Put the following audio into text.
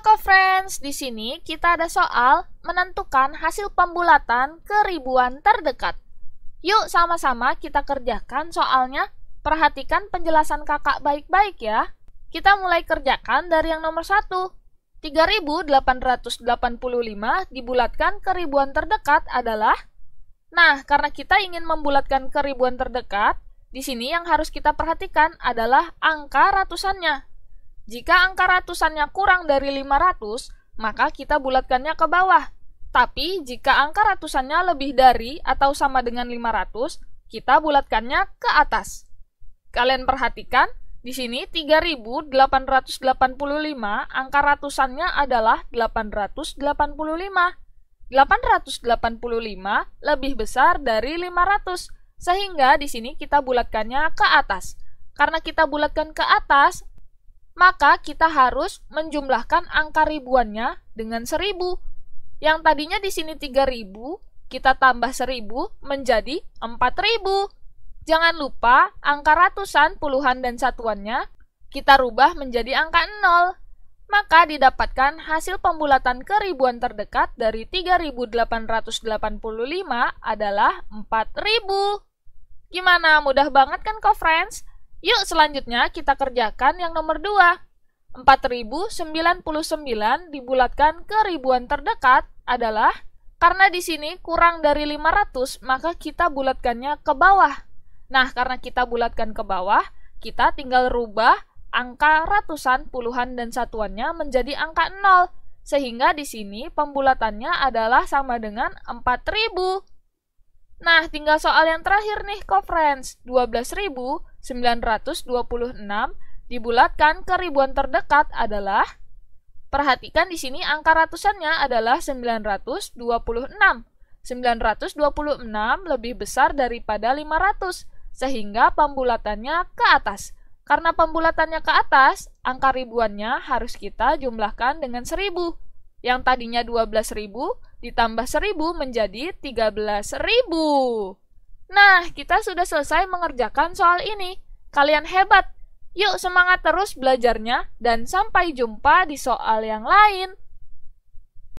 Halo friends, di sini kita ada soal menentukan hasil pembulatan ke ribuan terdekat. Yuk sama-sama kita kerjakan soalnya. Perhatikan penjelasan kakak baik-baik ya. Kita mulai kerjakan dari yang nomor 1. 3885 dibulatkan ke ribuan terdekat adalah Nah, karena kita ingin membulatkan ke ribuan terdekat, di sini yang harus kita perhatikan adalah angka ratusannya, jika angka ratusannya kurang dari 500, maka kita bulatkannya ke bawah. Tapi jika angka ratusannya lebih dari atau sama dengan 500, kita bulatkannya ke atas. Kalian perhatikan, di sini 3885 angka ratusannya adalah 885. 885 lebih besar dari 500, sehingga di sini kita bulatkannya ke atas. Karena kita bulatkan ke atas, maka kita harus menjumlahkan angka ribuannya dengan seribu, Yang tadinya di sini tiga ribu kita tambah seribu menjadi empat ribu. Jangan lupa angka ratusan, puluhan, dan satuannya kita rubah menjadi angka nol. Maka didapatkan hasil pembulatan ke ribuan terdekat dari 3885 adalah 4000. Gimana? Mudah banget kan, co-friends? Yuk selanjutnya kita kerjakan yang nomor 2. 4099 dibulatkan ke ribuan terdekat adalah karena di sini kurang dari 500, maka kita bulatkannya ke bawah. Nah, karena kita bulatkan ke bawah, kita tinggal rubah angka ratusan, puluhan, dan satuannya menjadi angka 0. Sehingga di sini pembulatannya adalah sama dengan 4000. Nah, tinggal soal yang terakhir nih, co friends. 12.926 dibulatkan ke ribuan terdekat adalah Perhatikan di sini angka ratusannya adalah 926. 926 lebih besar daripada 500, sehingga pembulatannya ke atas. Karena pembulatannya ke atas, angka ribuannya harus kita jumlahkan dengan 1000. Yang tadinya 12.000 ditambah 1000 menjadi 13000. Nah, kita sudah selesai mengerjakan soal ini. Kalian hebat. Yuk semangat terus belajarnya dan sampai jumpa di soal yang lain.